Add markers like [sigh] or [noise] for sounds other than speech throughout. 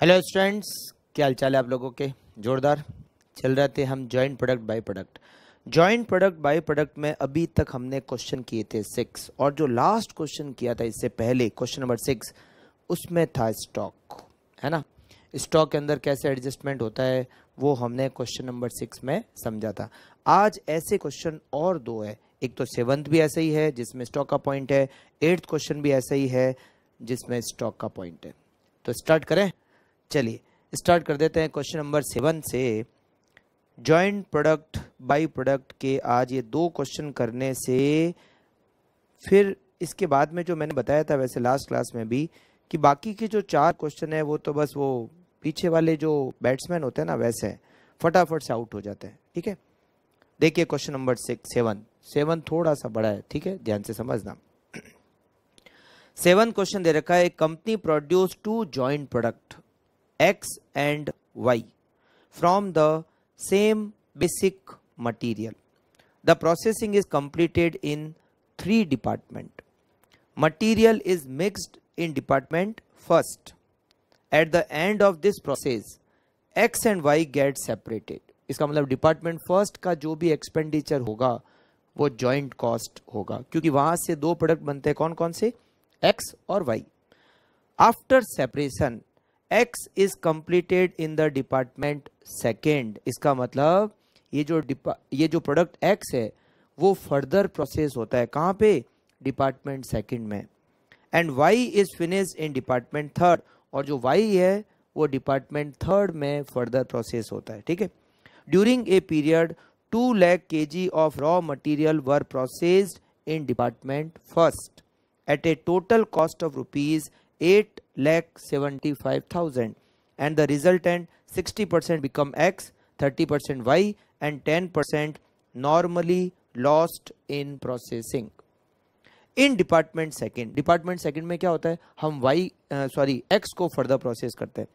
Hello students क्या हालचाल है आप लोगों के जोरदार चल रहे थे हम joint product by product joint product by product में अभी तक हमने क्वेश्चन किए थे सिक्स और जो लास्ट क्वेश्चन किया था इससे पहले क्वेश्चन नंबर सिक्स उसमें था स्टॉक है ना स्टॉक के अंदर कैसे एडजस्टमेंट होता है वो हमने क्वेश्चन नंबर सिक्स में समझा था आज ऐसे क्वेश्चन और दो है एक तो सेवन्थ भी ऐसा ही है जिसमें स्टॉक का पॉइंट है एट्थ क्वेश्चन भी ऐसा ही है जिसमें स्टॉक का पॉइंट है तो स्टार्ट करें चलिए स्टार्ट कर देते हैं क्वेश्चन नंबर सेवन से जॉइंट प्रोडक्ट बाई प्रोडक्ट के आज ये दो क्वेश्चन करने से फिर इसके बाद में जो मैंने बताया था वैसे लास्ट क्लास में भी कि बाकी के जो चार क्वेश्चन है वो तो बस वो पीछे वाले जो बैट्समैन होते हैं ना वैसे हैं फटाफट से आउट हो जाते हैं ठीक है देखिए question number six seven seven थोड़ा सा बड़ा है ठीक है ध्यान से समझना सेवन [clears throat] क्वेश्चन दे रखा है company produce two joint product x and y from the same basic material. The processing is completed in three department. Material is mixed in department first. At the end of this process, x and y get separated. इसका मतलब department first का जो भी expenditure होगा वो joint cost होगा क्योंकि वहां से दो प्रोडक्ट बनते हैं कौन कौन से एक्स और Y after separation X is completed in the department second इसका मतलब ये जो डिपा ये जो प्रोडक्ट एक्स है वो फर्दर प्रोसेस होता है कहाँ पे डिपार्टमेंट सेकेंड में and Y is finish in department third और जो वाई है वो डिपार्टमेंट थर्ड में फर्दर प्रोसेस होता है ठीक है during a period two lakh K G of raw material were processed in department first at a total cost of rupees eight lakh 75,000 and the resultant 60% become X, 30% Y and 10% normally lost in processing. In department second department second में क्या होता है हम Y sorry X को further process करते हैं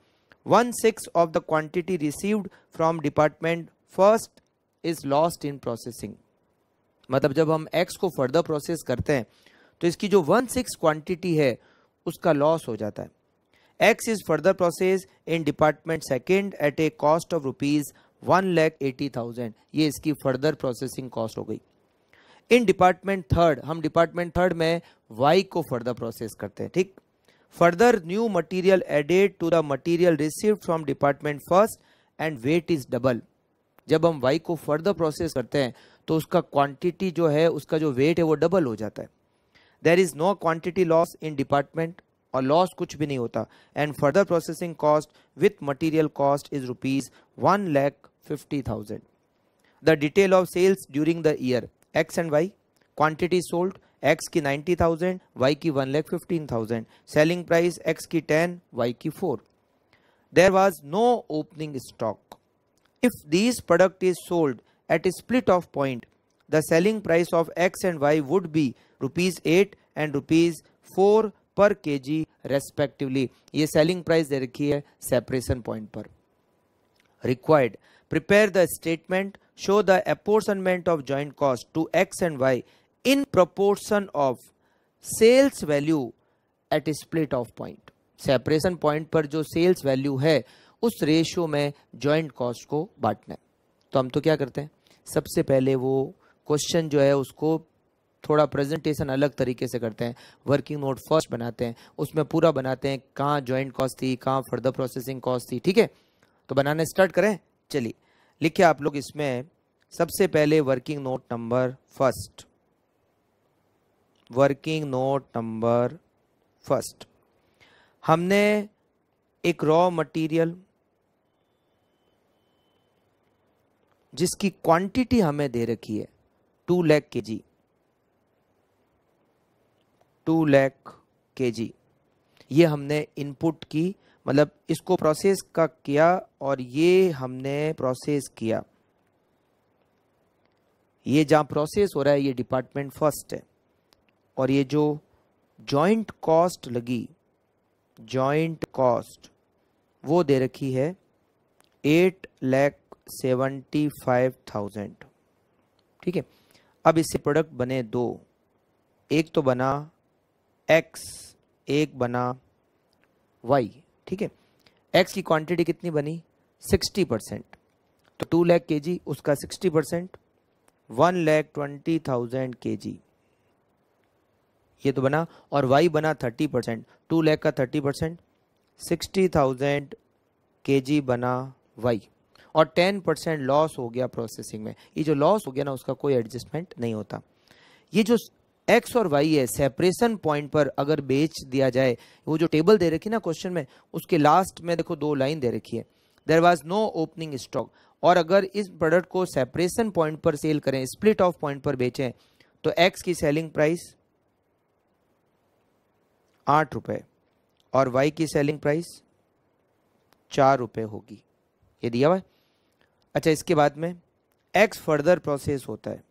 one six of the quantity received from department first is lost in processing मतलब जब हम एक्स को फर्दर प्रोसेस करते हैं तो इसकी जो वन सिक्स क्वांटिटी है उसका लॉस हो जाता है X is further process in department second at a cost of rupees one lakh eighty thousand ये इसकी फर्दर प्रोसेसिंग कॉस्ट हो गई इन डिपार्टमेंट थर्ड हम डिपार्टमेंट थर्ड में वाई को फर्दर प्रोसेस करते हैं ठीक further new material added to the material receive from department first and weight is double जब हम वाई को फर्दर प्रोसेस करते हैं तो उसका क्वांटिटी जो है उसका जो वेट है वो डबल हो जाता है there is no quantity loss in department और लॉस कुछ भी नहीं होता and further processing cost with material cost is rupees one lakh fifty thousand the detail of sales during the year X and Y quantity sold X की ninety thousand Y की one lakh fifteen thousand selling price X की ten Y की four there was no opening stock if this product is sold at split of point the selling price of x and y would be rupees eight and rupees four per KG respectively ये selling price दे रखी है separation point पर required prepare the statement show the apportionment of joint cost to x and y in proportion of sales value at split of point separation point पर जो sales value है उस ratio में joint cost को बांटना है तो हम तो क्या करते हैं सबसे पहले वो क्वेश्चन जो है उसको थोड़ा प्रेजेंटेशन अलग तरीके से करते हैं वर्किंग नोट फर्स्ट बनाते हैं उसमें पूरा बनाते हैं कहाँ ज्वाइंट कॉस्ट थी कहाँ फर्दर प्रोसेसिंग कॉस्ट थी ठीक है तो बनाना स्टार्ट करें चलिए लिखे आप लोग इसमें सबसे पहले working note number first working note number first हमने एक रॉ मटेरियल जिसकी क्वांटिटी हमें दे रखी है to lakh K ji to lakh K G ये हमने इनपुट की मतलब इसको प्रोसेस का किया और ये हमने प्रोसेस किया ये जहाँ प्रोसेस हो रहा है ये डिपार्टमेंट फर्स्ट है और ये जो जॉइंट कॉस्ट लगी जॉइंट कॉस्ट वो दे रखी है eight lakh seventy five thousand ठीक है अब इससे प्रोडक्ट बने दो एक तो बना एक्स एक बना वाई ठीक है एक्स की क्वांटिटी कितनी बनी 60 परसेंट तो टू लैख के जी उसका 60 percent one lakh twenty thousand K G ये तो बना और वाई बना 30 परसेंट टू लैख का 30 परसेंट सिक्सटी थाउजेंड के जी बना वाई और 10 परसेंट लॉस हो गया प्रोसेसिंग में ये जो लॉस हो गया ना उसका कोई एडजस्टमेंट नहीं होता ये जो एक्स और वाई है सेपरेशन पॉइंट पर अगर बेच दिया जाए वो जो टेबल दे रखी ना क्वेश्चन में उसके लास्ट में देखो दो लाइन दे रखी है there was no opening stock और अगर इस प्रोडक्ट को सेपरेशन पॉइंट पर सेल करें स्प्लिट ऑफ पॉइंट पर बेचें तो एक्स की सेलिंग प्राइस आठ रुपये और वाई की सेलिंग प्राइस चार रुपये होगी ये दिया हुआ अच्छा इसके बाद में एक्स फर्दर प्रोसेस होता है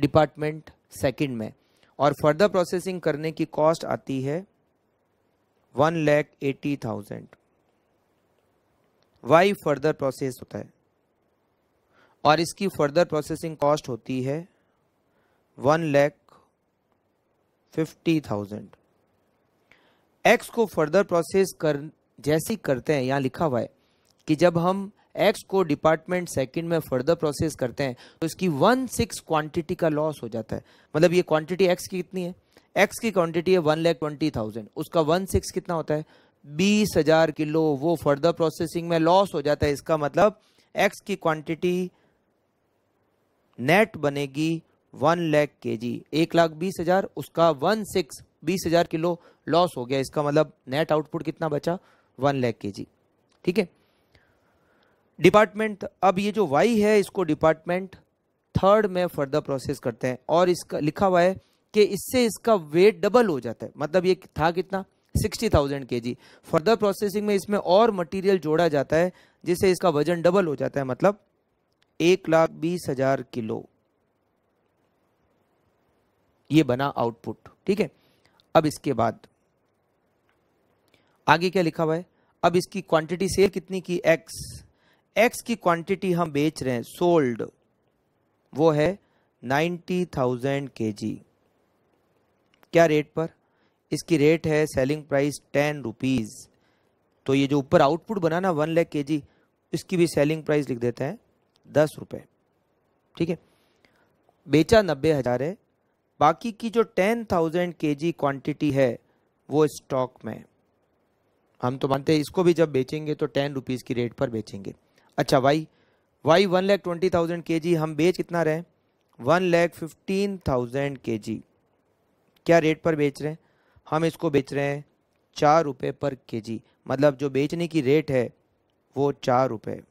डिपार्टमेंट सेकंड में और फर्दर प्रोसेसिंग करने की कॉस्ट आती है one lakh eighty thousand Y further process होता है और इसकी फर्दर प्रोसेसिंग कॉस्ट होती है one lakh fifty thousand X को फर्दर प्रोसेस कर जैसी करते हैं यहाँ लिखा हुआ है कि जब हम एक्स को डिपार्टमेंट सेकंड में फर्दर प्रोसेस करते हैं तो इसकी वन सिक्स क्वान्टिटी का लॉस हो जाता है मतलब ये क्वान्टिटी एक्स की कितनी है एक्स की क्वान्टिटी है वन लैख ट्वेंटी थाउजेंड उसका वन सिक्स कितना होता है बीस हजार किलो वो फर्दर प्रोसेसिंग में लॉस हो जाता है इसका मतलब एक्स की क्वांटिटी नेट बनेगी वन लैख के जी एक लाख बीस हजार उसका वन सिक्स बीस हजार किलो लॉस हो गया इसका मतलब नेट आउटपुट कितना बचा वन लैख के जी ठीक है डिपार्टमेंट अब ये जो वाई है इसको डिपार्टमेंट थर्ड में फर्दर प्रोसेस करते हैं और इसका लिखा हुआ है कि इससे इसका वेट डबल हो जाता है मतलब ये था कितना सिक्सटी थाउजेंड के जी फर्दर प्रोसेसिंग में इसमें और मटेरियल जोड़ा जाता है जिससे इसका वजन डबल हो जाता है मतलब एक लाख बीस हजार किलो ये बना आउटपुट ठीक है अब इसके बाद आगे क्या लिखा हुआ है अब इसकी क्वांटिटी सेल कितनी की एक्स एक्स की क्वांटिटी हम बेच रहे हैं सोल्ड वो है नाइन्टी थाउजेंड के जी क्या रेट पर इसकी रेट है सेलिंग प्राइस टेन रुपीज़ तो ये जो ऊपर आउटपुट बना ना वन लैख के जी इसकी भी सेलिंग प्राइस लिख देते हैं दस रुपये ठीक है बेचा नब्बे हज़ार है बाकी की जो टेन थाउजेंड के जी क्वान्टिटी है वो स्टॉक में हम तो मानते हैं इसको भी जब बेचेंगे तो टेन रुपीज़ की रेट पर बेचेंगे अच्छा Y Y one lakh twenty thousand K G हम बेच कितना रहे one lakh fifteen thousand K जी क्या रेट पर बेच रहे हैं हम इसको बेच रहे हैं चार रुपये पर के जी मतलब जो बेचने की रेट है वो चार रुपये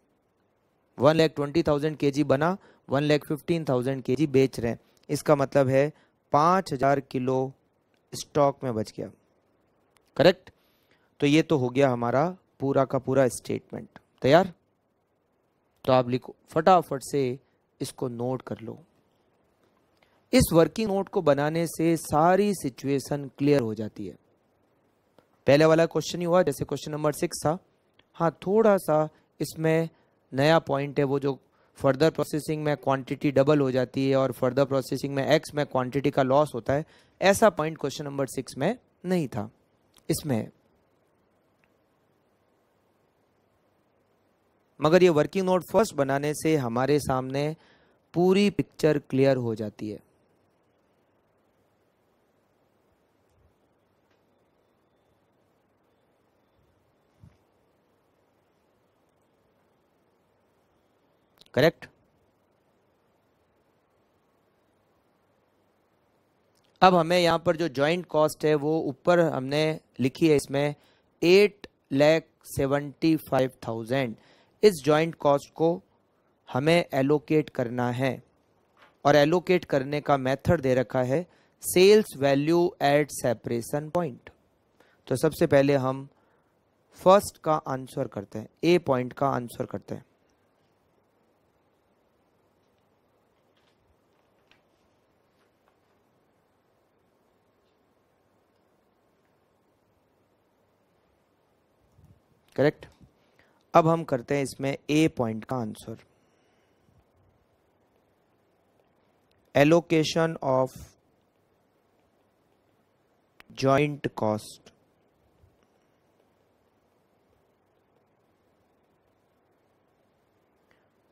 one lakh twenty thousand K जी बना one lakh fifteen thousand K जी बेच रहे हैं इसका मतलब है पाँच हज़ार किलो स्टॉक में बच गया करेक्ट तो ये तो हो गया हमारा पूरा का पूरा स्टेटमेंट तैयार तो आप लिखो फटाफट से इसको नोट कर लो इस वर्किंग नोट को बनाने से सारी सिचुएशन क्लियर हो जाती है पहले वाला क्वेश्चन ही हुआ जैसे क्वेश्चन नंबर सिक्स था हाँ थोड़ा सा इसमें नया पॉइंट है वो जो फर्दर प्रोसेसिंग में क्वांटिटी डबल हो जाती है और फर्दर प्रोसेसिंग में एक्स में क्वांटिटी का लॉस होता है ऐसा पॉइंट क्वेश्चन नंबर सिक्स में नहीं था इसमें मगर ये वर्किंग नोट फर्स्ट बनाने से हमारे सामने पूरी पिक्चर क्लियर हो जाती है करेक्ट अब हमें यहां पर जो जॉइंट कॉस्ट है वो ऊपर हमने लिखी है इसमें eight lakh seventy five thousand इस जॉइंट कॉस्ट को हमें एलोकेट करना है और एलोकेट करने का मेथड दे रखा है sales value at separation point तो सबसे पहले हम फर्स्ट का आंसर करते हैं ए पॉइंट का आंसर करते हैं करेक्ट अब हम करते हैं इसमें ए पॉइंट का answer allocation of joint cost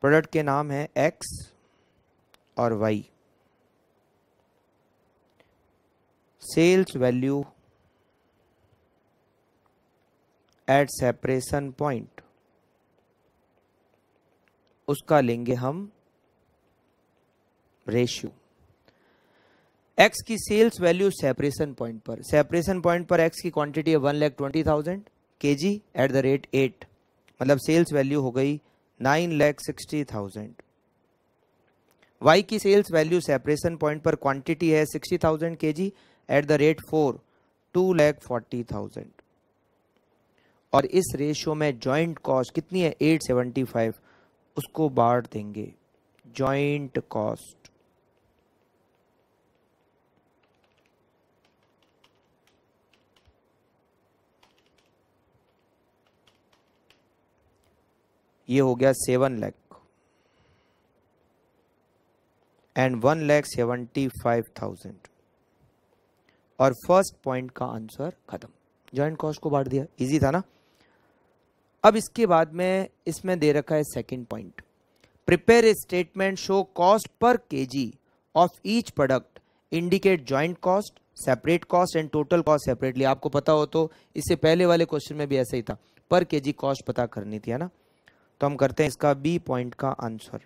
product के नाम है एक्स और Y sales value at separation point उसका लेंगे हम रेशियो एक्स की सेल्स वैल्यू सेपरेशन पॉइंट पर सेपरेशन पॉइंट पर एक्स की क्वांटिटी है one lakh twenty thousand K G at the rate eight मतलब सेल्स वैल्यू हो गई nine lakh sixty thousand Y की सेल्स वैल्यू सेपरेशन पॉइंट पर क्वांटिटी है sixty thousand K G at the rate four two lakh forty thousand और इस ratio में joint cost कितनी है एट सेवेंटी फाइव उसको बांट देंगे जॉइंट कॉस्ट ये हो गया seven lakh and one lakh seventy five thousand और फर्स्ट पॉइंट का आंसर खत्म जॉइंट कॉस्ट को बांट दिया इजी था ना अब इसके बाद में इसमें दे रखा है second point prepare a statement show cost per kg of each product indicate joint cost separate cost and total cost separately आपको पता हो तो इससे पहले वाले क्वेश्चन में भी ऐसा ही था पर केजी कॉस्ट पता करनी थी है ना तो हम करते हैं इसका बी पॉइंट का answer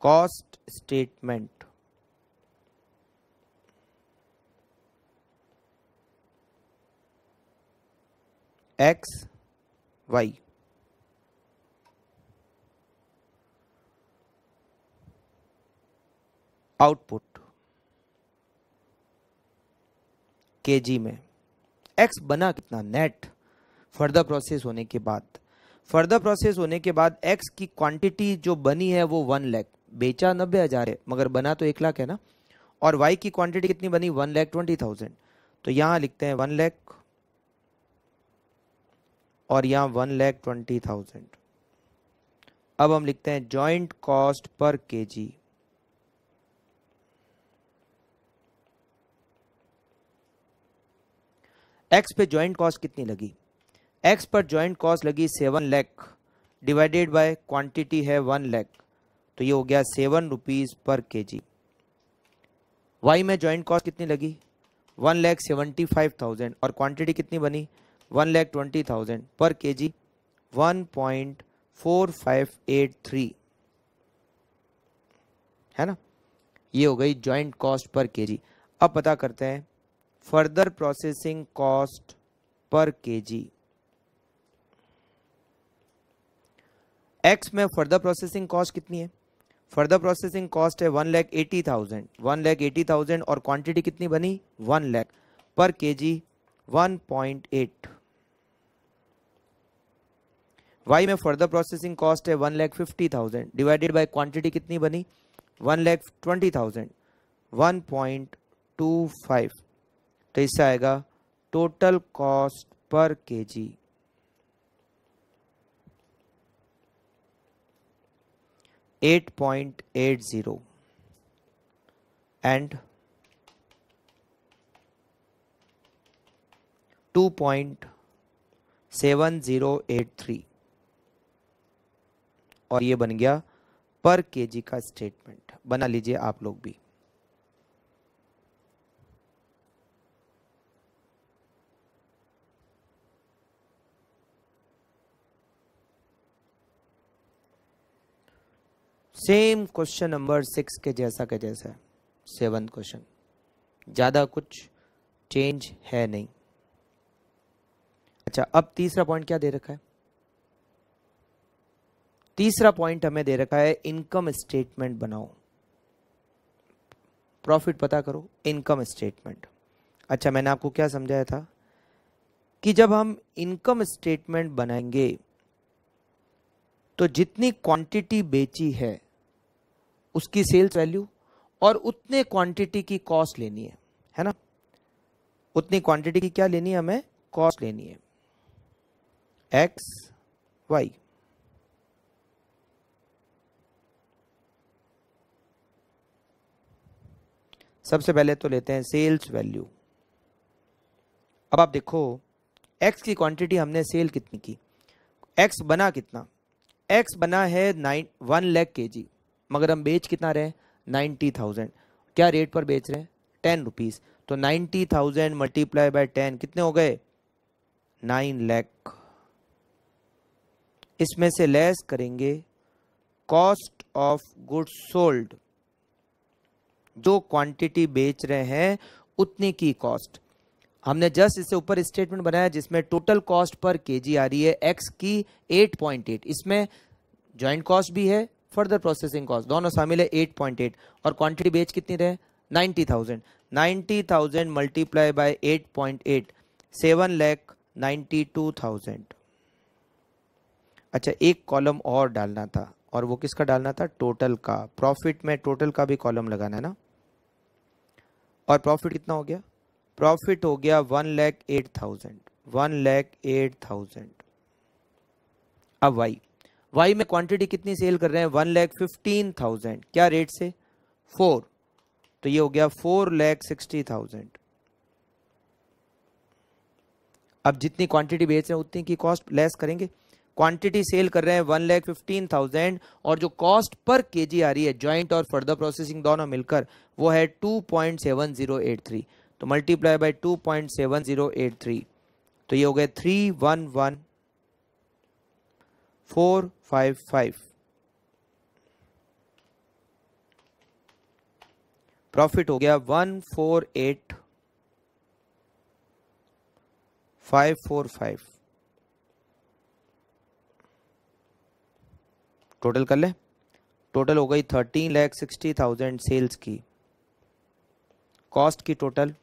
cost statement X Y output kg में एक्स बना कितना नेट फर्दर प्रोसेस होने के बाद फर्दर प्रोसेस होने के बाद एक्स की क्वांटिटी जो बनी है वो वन लैख बेचा नब्बे हज़ार है मगर बना तो एक लाख है ना और वाई की क्वांटिटी कितनी बनी वन लैख ट्वेंटी थाउजेंड तो यहां लिखते हैं वन लैख और यहाँ वन लैख ट्वेंटी थाउजेंड अब हम लिखते हैं joint cost per KG X पे जॉइंट कॉस्ट कितनी लगी एक्स पर जॉइंट कॉस्ट लगी seven lakh divided by quantity है वन लैख तो ये हो गया seven rupees per K G Y में जॉइंट कॉस्ट कितनी लगी one lakh seventy five thousand और क्वांटिटी कितनी बनी one lakh twenty thousand per K G one point four five eight three है ना ये हो गई जॉइंट कॉस्ट पर के जी अब पता करते हैं further processing cost per K G X में फर्दर प्रोसेसिंग कॉस्ट कितनी है फर्दर प्रोसेसिंग कॉस्ट है one lakh eighty thousand one lakh eighty thousand और क्वांटिटी कितनी बनी one lakh per K G one point eight Y में फर्दर प्रोसेसिंग कॉस्ट है one lakh fifty thousand divided by quantity कितनी बनी one lakh twenty thousand one point two five तो इससे आएगा total cost per K G eight point eight zero and two point seven zero eight three और ये बन गया पर केजी का स्टेटमेंट बना लीजिए आप लोग भी सेम क्वेश्चन नंबर सिक्स के जैसा के जैसा है सेवन क्वेश्चन ज़्यादा कुछ चेंज है नहीं अच्छा अब तीसरा पॉइंट क्या दे रखा है तीसरा पॉइंट हमें दे रखा है इनकम स्टेटमेंट बनाओ प्रॉफिट पता करो इनकम स्टेटमेंट अच्छा मैंने आपको क्या समझाया था कि जब हम इनकम स्टेटमेंट बनाएंगे तो जितनी क्वांटिटी बेची है उसकी सेल्स वैल्यू और उतने क्वांटिटी की कॉस्ट लेनी है है ना उतनी क्वांटिटी की क्या लेनी है हमें कॉस्ट लेनी है एक्स वाई सबसे पहले तो लेते हैं सेल्स वैल्यू अब आप देखो एक्स की क्वांटिटी हमने सेल कितनी की एक्स बना कितना एक्स बना है नाइन वन लैख के जी मगर हम बेच कितना रहे नाइन्टी थाउजेंड क्या रेट पर बेच रहे हैं टेन रुपीज़ तो ninety thousand multiply by ten कितने हो गए नाइन लैख इसमें से लेस करेंगे कॉस्ट ऑफ गुड्स सोल्ड जो क्वांटिटी बेच रहे हैं उतनी की कॉस्ट हमने जस्ट इससे ऊपर स्टेटमेंट बनाया जिसमें टोटल कॉस्ट पर केजी आ रही है एक्स की 8.8 इसमें ज्वाइंट कॉस्ट भी है फर्दर प्रोसेसिंग कॉस्ट दोनों शामिल है 8.8 और क्वांटिटी बेच कितनी रहे 90,000 thousand multiply by eight seven lakh ninety two thousand अच्छा एक कॉलम और डालना था और वो किसका डालना था टोटल का प्रॉफिट में टोटल का भी कॉलम लगाना है ना और प्रॉफिट कितना हो गया प्रॉफिट हो गया one lakh eight thousand one lakh eight thousand अब वाई वाई में क्वांटिटी कितनी सेल कर रहे हैं वन लैख फिफ्टीन थाउजेंड क्या रेट से फोर तो ये हो गया फोर लैख सिक्सटी थाउजेंड अब जितनी क्वांटिटी बेच रहे हैं उतनी की कॉस्ट लेस करेंगे क्वांटिटी सेल कर रहे हैं वन लैख फिफ्टीन थाउजेंड और जो कॉस्ट पर जी आ रही है ज्वाइंट और फर्दर प्रोसेसिंग दोनों मिलकर वो है two point seven zero eight three तो multiply by two point seven zero eight three तो ये हो गए three one one four five five profit हो गया one four eight five four five total कर ले टोटल हो गई thirteen lakh sixty thousand sales की कॉस्ट की total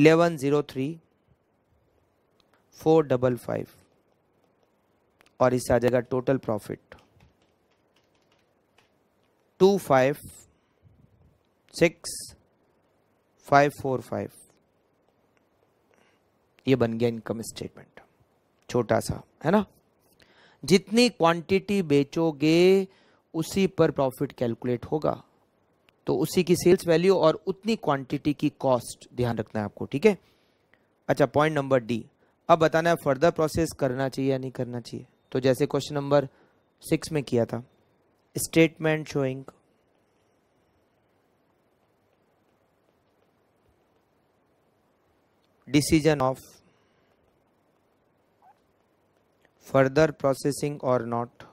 eleven zero three four double five और इससे आ जाएगा total profit two five six five four five ये बन गया इनकम स्टेटमेंट छोटा सा है ना जितनी क्वांटिटी बेचोगे उसी पर प्रॉफिट कैलकुलेट होगा तो उसी की सेल्स वैल्यू और उतनी क्वांटिटी की कॉस्ट ध्यान रखना है आपको ठीक है अच्छा पॉइंट नंबर डी अब बताना है फर्दर प्रोसेस करना चाहिए या नहीं करना चाहिए तो जैसे क्वेश्चन नंबर सिक्स में किया था statement showing decision of further processing or not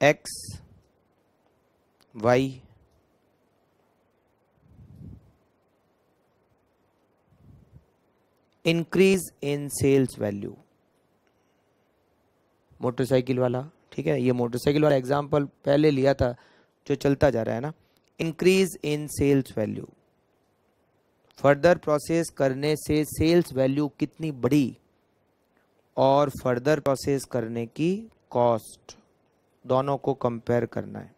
x y increase in sales value motorcycle वाला ठीक है ये मोटरसाइकिल वाला एग्जाम्पल पहले लिया था जो चलता जा रहा है ना increase in sales value further process करने से सेल्स वैल्यू कितनी बढ़ी और फर्दर प्रोसेस करने की कॉस्ट दोनों को कंपेयर करना है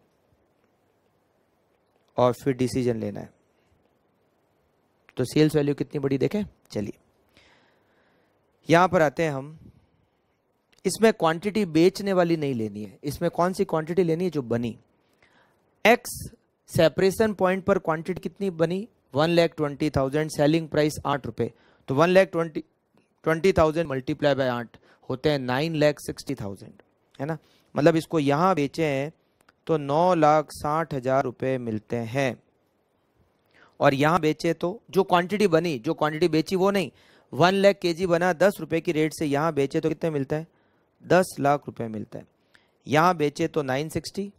और फिर डिसीजन लेना है तो सेल्स वैल्यू कितनी बड़ी देखें चलिए यहां पर आते हैं हम इसमें क्वांटिटी बेचने वाली नहीं लेनी है इसमें कौन सी क्वांटिटी लेनी है जो बनी एक्स सेपरेशन पॉइंट पर क्वांटिटी कितनी बनी one lakh twenty thousand selling price आठ रुपये तो one lakh twenty twenty thousand multiply by आठ होते हैं नाइन लैख सिक्सटी थाउजेंड है ना मतलब इसको यहाँ बेचे हैं तो नौ लाख साठ हज़ार रुपये मिलते हैं और यहाँ बेचे तो जो क्वांटिटी बनी जो क्वांटिटी बेची वो नहीं वन लैख के जी बना दस रुपये की रेट से यहाँ बेचे तो कितने मिलते हैं दस लाख रुपए मिलता है यहाँ बेचे तो नाइन सिक्सटी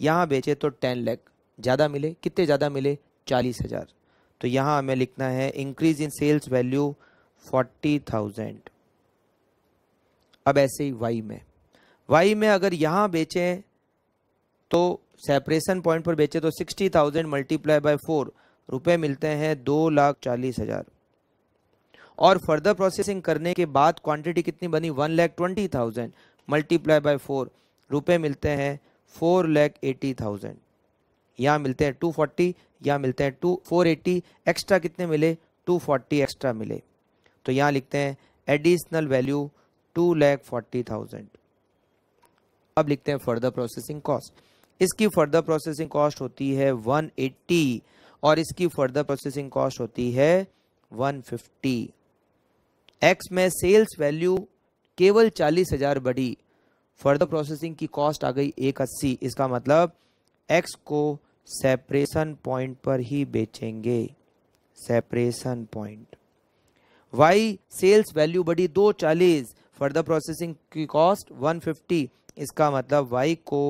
यहाँ बेचे तो टेन लैख ज़्यादा मिले कितने ज़्यादा मिले चालीस हज़ार तो यहाँ हमें लिखना है increase in sales value forty thousand अब ऐसे ही वाई में वाई में अगर यहाँ बेचें तो सेपरेशन पॉइंट पर बेचे तो sixty thousand multiply by four रुपये मिलते हैं दो लाख चालीस हज़ार और फर्दर प्रोसेसिंग करने के बाद क्वांटिटी कितनी बनी one lakh twenty thousand multiply by four रुपये मिलते हैं फोर लैख एटी थाउजेंड यहाँ मिलते हैं टू फोर्टी यहाँ मिलते हैं टू फोर एटी एक्स्ट्रा कितने मिले टू फोर्टी एक्स्ट्रा मिले तो यहाँ लिखते हैं additional value two lakh forty thousand अब लिखते हैं फर्दर प्रोसेसिंग कॉस्ट इसकी फर्दर प्रोसेसिंग कॉस्ट होती है वन एट्टी और इसकी फर्दर प्रोसेसिंग कॉस्ट होती है फिफ्टी एक्स में सेल्स वैल्यू केवल चालीस हज़ार बढ़ी फर्दर प्रोसेसिंग की कॉस्ट आ गई एक अस्सी इसका मतलब एक्स को सेपरेशन पॉइंट पर ही बेचेंगे separation point Y sales value बढ़ी दो चालीस फर्दर प्रोसेसिंग की कॉस्ट वन फिफ्टी इसका मतलब वाई को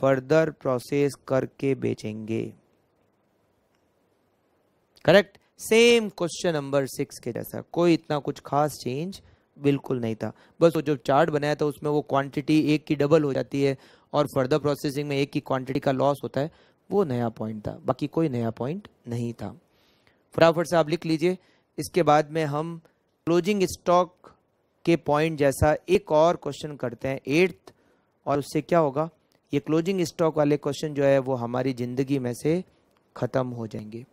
फर्दर प्रोसेस करके बेचेंगे correct same question number six के जैसा कोई इतना कुछ खास चेंज बिल्कुल नहीं था बस वो जो चार्ट बनाया था उसमें वो क्वांटिटी एक की डबल हो जाती है और फर्दर प्रोसेसिंग में एक की क्वांटिटी का लॉस होता है वो नया पॉइंट था बाकी कोई नया पॉइंट नहीं था फटाफट से आप लिख लीजिए इसके बाद में हम क्लोजिंग स्टॉक के पॉइंट जैसा एक और क्वेश्चन करते हैं एट्थ और उससे क्या होगा ये क्लोजिंग स्टॉक वाले क्वेश्चन जो है वो हमारी ज़िंदगी में से ख़त्म हो जाएंगे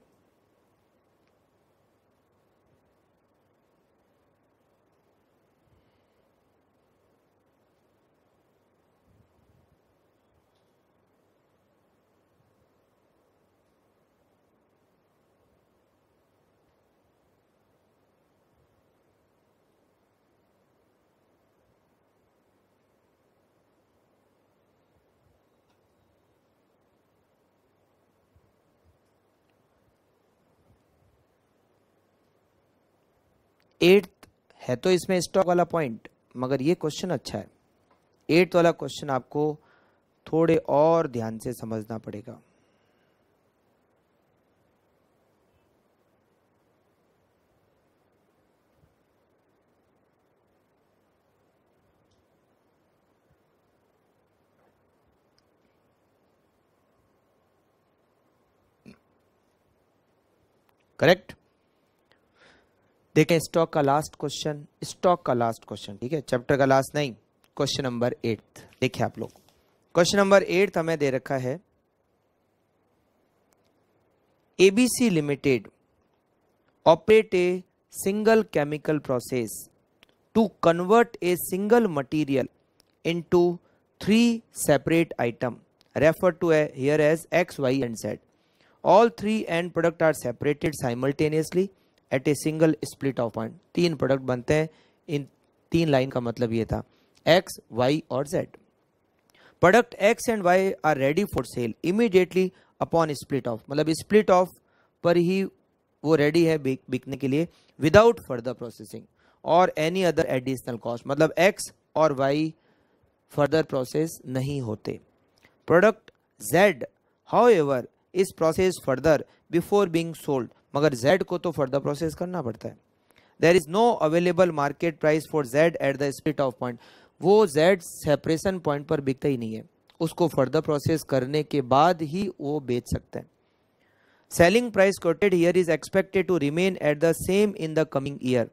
एट्थ है तो इसमें स्टॉक वाला पॉइंट मगर ये क्वेश्चन अच्छा है एट्थ वाला क्वेश्चन आपको थोड़े और ध्यान से समझना पड़ेगा करेक्ट देखें स्टॉक का लास्ट क्वेश्चन स्टॉक का लास्ट क्वेश्चन ठीक है चैप्टर का लास्ट नहीं क्वेश्चन नंबर एट देखिए आप लोग क्वेश्चन नंबर एट हमें दे रखा है ABC limited operate a single chemical process to convert a single material into three separate item refer to here as X Y and set all three end product are separated simultaneously at a single split of point तीन product बनते हैं इन तीन line का मतलब ये था X Y और Z product X and Y are ready for sale immediately upon split off मतलब स्प्लिट ऑफ पर ही वो रेडी है बिकने के लिए विदाउट फर्दर प्रोसेसिंग और एनी अदर एडिशनल कॉस्ट मतलब एक्स और वाई फर्दर प्रोसेस नहीं होते product Z however is process further before being sold मगर जेड को तो फर्दर प्रोसेस करना पड़ता है there is no available market price for Z at the split of point वो जेड सेपरेशन पॉइंट पर बिकता ही नहीं है उसको फर्दर प्रोसेस करने के बाद ही वो बेच सकता है selling price quoted here is expected to remain at the same in the coming year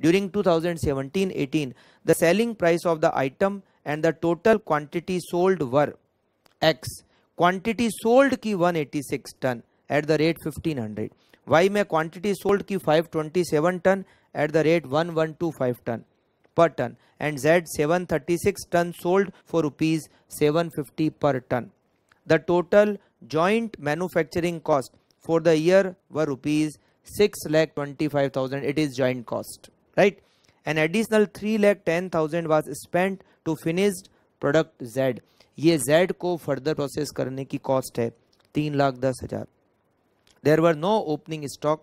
during 2017-18 the selling price of the item and the total quantity sold were X quantity sold की 186 ton at the rate 1500 Y में quantity sold की 527 ton at the rate one one two five ton per ton and Z seven thirty six ton sold for rupees seven fifty per ton the total joint manufacturing cost for the year व rupees six lakh twenty five thousand it is joint cost right and additional three lakh ten thousand was spend to finished product Z ये Z को further process करने की cost है तीन लाख दस हजार There were no opening stock.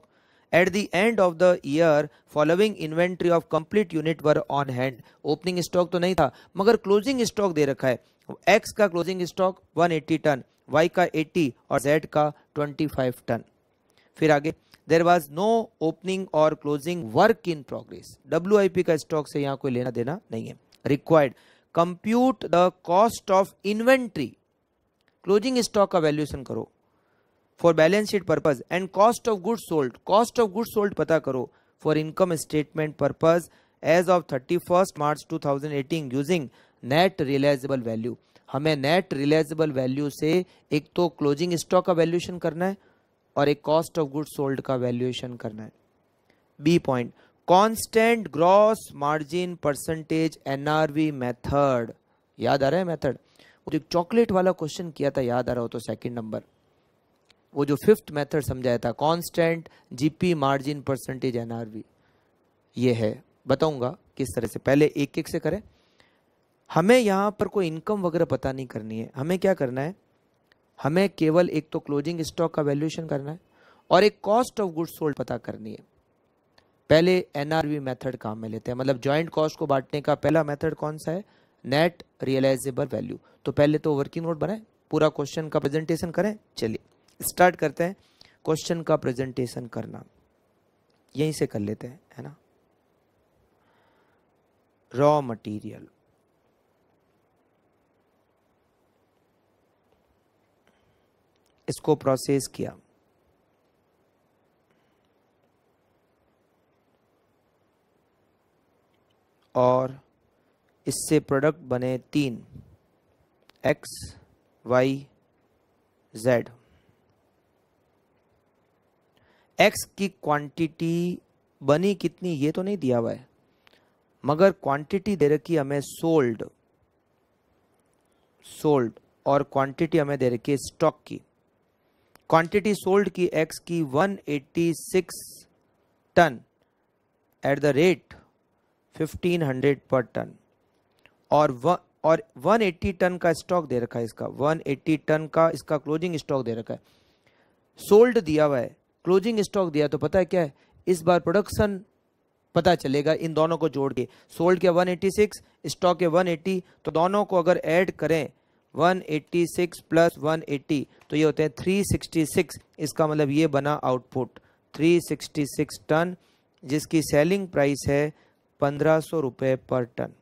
At the end of the year, following inventory of complete unit were on hand. Opening stock to nahi tha magar closing stock de rakha hai X ka closing stock 180 ton Y ka 80 aur Z ka 25 ton fir aage there was no opening or closing work in progress wip ka stock se yahan koi lena dena nahi hai required compute the cost of inventory closing stock का valuation करो for balance sheet purpose and cost of good sold cost of good sold पता करो for income statement purpose as of thirty first March two thousand eighteen using net realisable value हमें net realisable value से एक तो closing stock का valuation करना है और एक कॉस्ट ऑफ गुड सोल्ड का वैल्यूएशन करना है B point constant gross margin percentage N R V method याद आ रहा है मेथड तो एक चॉकलेट वाला क्वेश्चन किया था याद आ रहा हो तो सेकेंड नंबर वो जो फिफ्थ मेथड समझाया था constant GP margin percentage NRV ये है बताऊंगा किस तरह से पहले एक एक से करें हमें यहाँ पर कोई इनकम वगैरह पता नहीं करनी है हमें क्या करना है हमें केवल एक तो क्लोजिंग स्टॉक का वैल्यूएशन करना है और एक कॉस्ट ऑफ गुड्स सोल्ड पता करनी है पहले एनआरवी मेथड काम में लेते हैं मतलब जॉइंट कॉस्ट को बांटने का पहला मेथड कौन सा है नेट रियलाइजेबल वैल्यू तो पहले तो वर्किंग नोट बनाए पूरा क्वेश्चन का प्रेजेंटेशन करें चलिए स्टार्ट करते हैं क्वेश्चन का प्रेजेंटेशन करना यहीं से कर लेते हैं है ना रॉ मटेरियल इसको प्रोसेस किया और इससे प्रोडक्ट बने तीन एक्स वाई जेड एक्स की क्वांटिटी बनी कितनी ये तो नहीं दिया हुआ है मगर क्वांटिटी दे रखी हमें सोल्ड सोल्ड और क्वांटिटी हमें दे रखी है स्टॉक की क्वांटिटी सोल्ड की एक्स की 186 टन एट द रेट 1500 पर टन और व, और 180 टन का स्टॉक दे रखा है इसका 180 टन का इसका क्लोजिंग स्टॉक दे रखा है सोल्ड दिया हुआ है क्लोजिंग स्टॉक दिया तो पता है क्या है इस बार प्रोडक्शन पता चलेगा इन दोनों को जोड़ के सोल्ड के 186 स्टॉक के 180 तो दोनों को अगर ऐड करें 186 प्लस 180 तो ये होते हैं 366 इसका मतलब ये बना आउटपुट 366 टन जिसकी सेलिंग प्राइस है पंद्रह सौ रुपये पर टन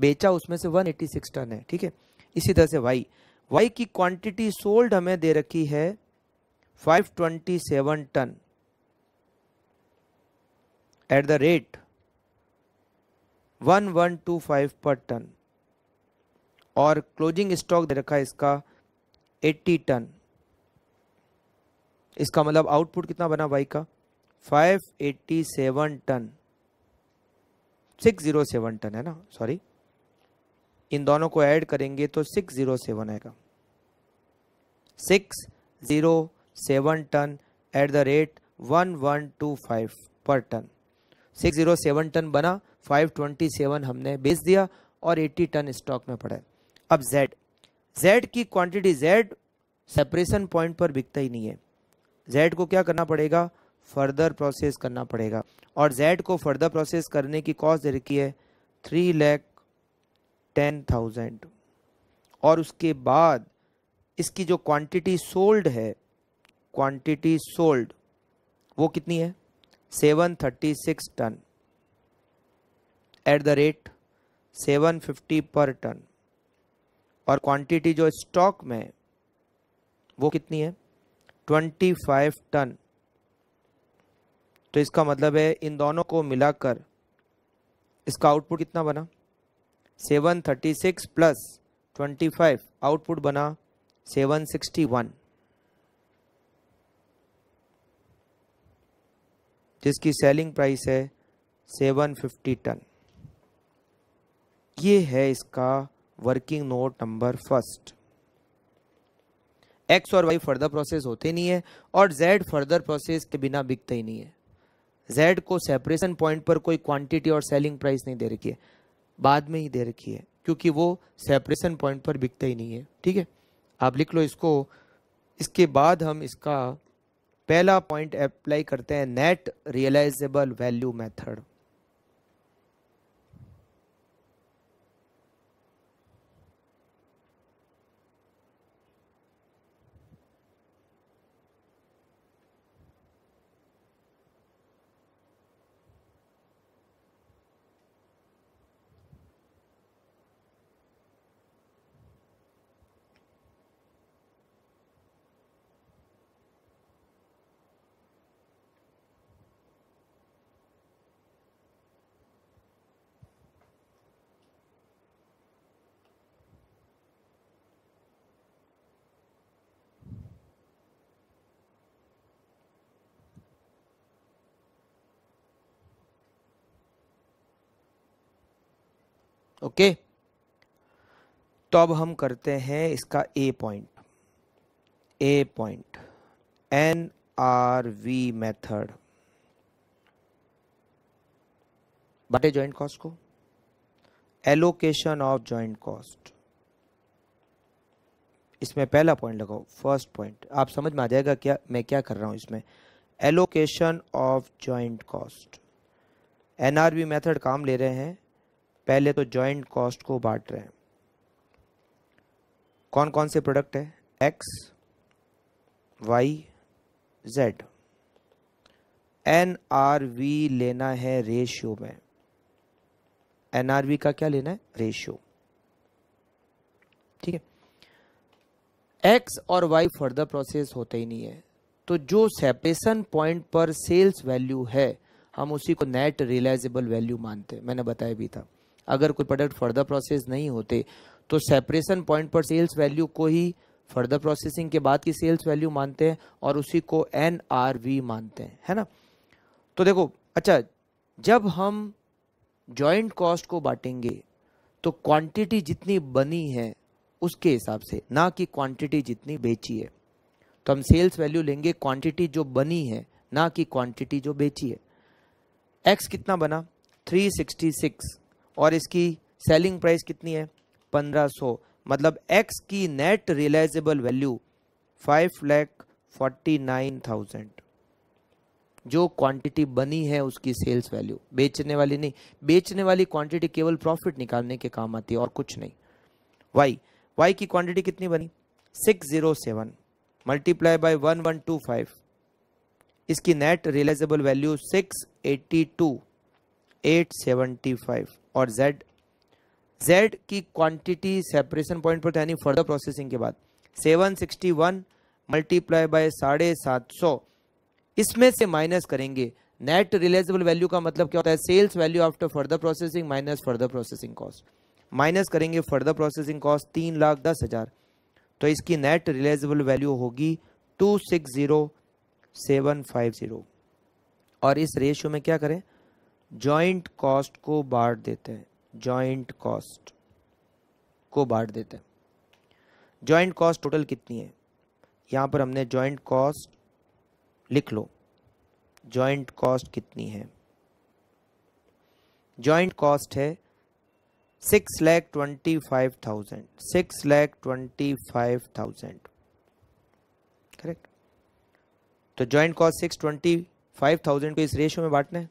बेचा उसमें से 186 टन है ठीक है इसी तरह से वाई वाई की क्वांटिटी सोल्ड हमें दे रखी है 527 ton at the rate 1125 पर टन और क्लोजिंग स्टॉक दे रखा है इसका 80 टन इसका मतलब आउटपुट कितना बना वाई का 587 टन 607 टन है ना सॉरी इन दोनों को ऐड करेंगे तो 607 आएगा 607 seven ton at the rate one one two five per ton six zero seven ton बना फाइव ट्वेंटी सेवन हमने बेच दिया और एट्टी टन स्टॉक में पड़े अब जेड जेड की क्वांटिटी जेड सेपरेशन पॉइंट पर बिकता ही नहीं है जेड को क्या करना पड़ेगा फर्दर प्रोसेस करना पड़ेगा और जेड को फर्दर प्रोसेस करने की कॉस्ट दे रखी है थ्री लैख टेन थाउजेंड और उसके बाद इसकी जो क्वांटिटी सोल्ड है क्वांटिटी सोल्ड वो कितनी है 736 टन एट द रेट 750 पर टन और क्वांटिटी जो स्टॉक में वो कितनी है 25 टन तो इसका मतलब है इन दोनों को मिलाकर इसका आउटपुट कितना बना 736 प्लस 25 आउटपुट बना 761 जिसकी सेलिंग प्राइस है सेवन फिफ्टी टन ये है इसका working note number first X और वाई फर्दर प्रोसेस होते नहीं है और जेड फर्दर प्रोसेस के बिना बिकता ही नहीं है जेड को सेपरेशन पॉइंट पर कोई क्वांटिटी और सेलिंग प्राइस नहीं दे रखी है बाद में ही दे रखी है क्योंकि वो सेपरेशन पॉइंट पर बिकता ही नहीं है ठीक है आप लिख लो इसको इसके बाद हम इसका पहला पॉइंट अप्लाई करते हैं net realisable value method okay तो अब हम करते हैं इसका A point A point N R V method बटे जॉइंट कॉस्ट को एलोकेशन ऑफ जॉइंट कॉस्ट इसमें पहला पॉइंट लगाओ फर्स्ट पॉइंट आप समझ में आ जाएगा क्या मैं क्या कर रहा हूं इसमें allocation of joint cost NRV method काम ले रहे हैं पहले तो जॉइंट कॉस्ट को बांट रहे हैं कौन कौन से प्रोडक्ट है X Y Z N R V लेना है रेशियो में एन आर वी का क्या लेना है रेशियो ठीक है एक्स और वाई फर्दर प्रोसेस होते ही नहीं है तो जो सेपरेशन पॉइंट पर सेल्स वैल्यू है हम उसी को नेट रियलाइजेबल वैल्यू मानते हैं मैंने बताया भी था अगर कोई प्रोडक्ट फर्दर प्रोसेस नहीं होते तो सेपरेशन पॉइंट पर सेल्स वैल्यू को ही फर्दर प्रोसेसिंग के बाद की सेल्स वैल्यू मानते हैं और उसी को एन आर वी मानते हैं है ना तो देखो अच्छा जब हम जॉइंट कॉस्ट को बांटेंगे तो क्वांटिटी जितनी बनी है उसके हिसाब से ना कि क्वांटिटी जितनी बेची है तो हम सेल्स वैल्यू लेंगे क्वांटिटी जो बनी है ना कि क्वांटिटी जो बेची है एक्स कितना बना 366 और इसकी सेलिंग प्राइस कितनी है 1500 मतलब एक्स की net realisable value five lakh forty nine thousand जो क्वांटिटी बनी है उसकी सेल्स वैल्यू बेचने वाली नहीं बेचने वाली क्वांटिटी केवल प्रॉफिट निकालने के काम आती है और कुछ नहीं वाई वाई की क्वांटिटी कितनी बनी six zero seven multiply by one one two five इसकी net realisable value six eighty two eight seventy five और जेड जेड की क्वांटिटी सेपरेशन पॉइंट पर यानी फर्दर प्रोसेसिंग के बाद 761 मल्टीप्लाई बाय साढ़े सात सौ इसमें से माइनस करेंगे नेट रिलेजेबल वैल्यू का मतलब क्या होता है sales value after further processing minus further processing cost minus करेंगे फर्दर प्रोसेसिंग कॉस्ट तीन लाख दस हज़ार तो इसकी नेट रिलेजेबल वैल्यू होगी two six zero seven five zero और इस रेशियो में क्या करें जॉइंट कॉस्ट को बांट देते हैं जॉइंट कॉस्ट को बांट देते हैं जॉइंट कॉस्ट टोटल कितनी है यहाँ पर हमने जॉइंट कॉस्ट लिख लो जॉइंट कॉस्ट कितनी है जॉइंट कॉस्ट है six lakh twenty five thousand six lakh twenty five thousand correct तो joint cost six twenty five thousand को इस रेशियो में बांटना है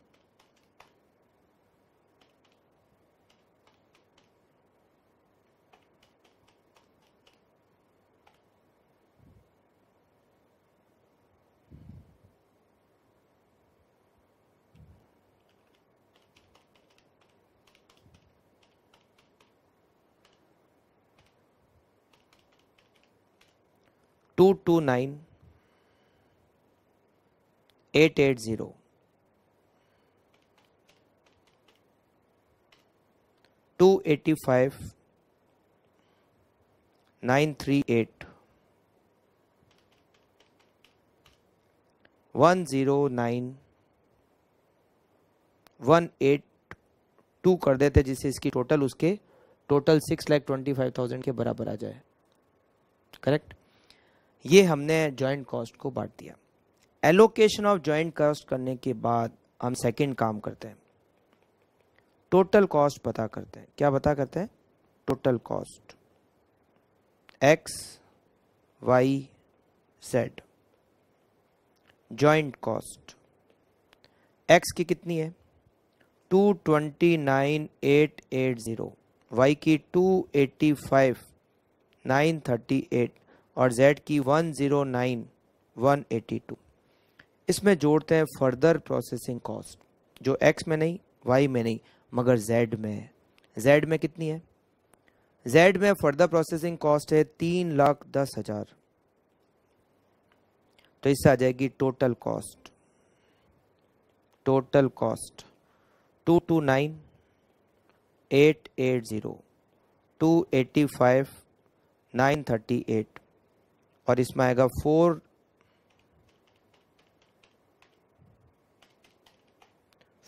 two two nine eight eight zero two eighty five nine three eight one zero nine one eight two कर देते जिससे इसकी टोटल उसके total six lakh twenty five thousand के बराबर आ जाए करेक्ट ये हमने जॉइंट कॉस्ट को बांट दिया एलोकेशन ऑफ जॉइंट कॉस्ट करने के बाद हम सेकंड काम करते हैं टोटल कॉस्ट पता करते हैं क्या पता करते हैं total cost X Y Z joint cost X की कितनी है two twenty nine eight eight zero Y की two eighty five nine thirty eight और Z की 109182 इसमें जोड़ते हैं फर्दर प्रोसेसिंग कॉस्ट जो X में नहीं Y में नहीं मगर Z में है Z में कितनी है Z में फर्दर प्रोसेसिंग कॉस्ट है तीन लाख दस हजार तो इससे आ जाएगी total cost total cost two two nine eight eight zero two eighty five nine thirty eight और इसमें आएगा four